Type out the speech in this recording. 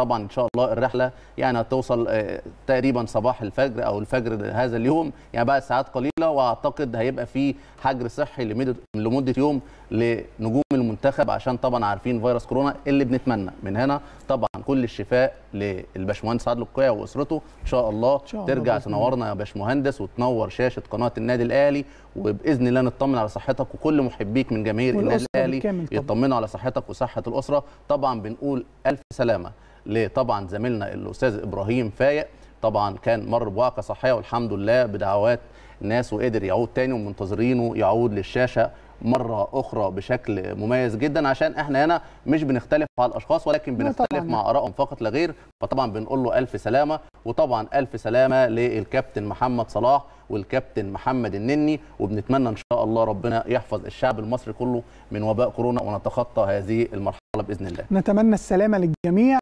طبعا ان شاء الله الرحله يعني هتوصل آه، تقريبا صباح الفجر او الفجر هذا اليوم يعني بقى ساعات قليله واعتقد هيبقى في حجر صحي لمده يوم لنجوم المنتخب عشان طبعا عارفين فيروس كورونا اللي بنتمنى من هنا طبعا كل الشفاء للباشمهندس عادل القيع واسرته ان شاء الله إن شاء الله ترجع تنورنا يا باشمهندس وتنور شاشه قناه النادي الاهلي وباذن الله نطمن على صحتك وكل محبيك من جماهير النادي الاهلي يطمنوا على صحتك وصحه الاسره طبعا بنقول الف سلامه لطبعا زميلنا الاستاذ ابراهيم فايق طبعا كان مر بواقعه صحيه والحمد لله بدعوات الناس وقدر يعود تاني ومنتظرينه يعود للشاشه مره اخرى بشكل مميز جدا عشان احنا هنا مش بنختلف على الاشخاص ولكن بنختلف مع ارائهم فقط لا غير فطبعا بنقول له الف سلامه وطبعا الف سلامه للكابتن محمد صلاح والكابتن محمد النني وبنتمنى ان شاء الله ربنا يحفظ الشعب المصري كله من وباء كورونا ونتخطى هذه المرحله باذن الله. نتمنى السلامه للجميع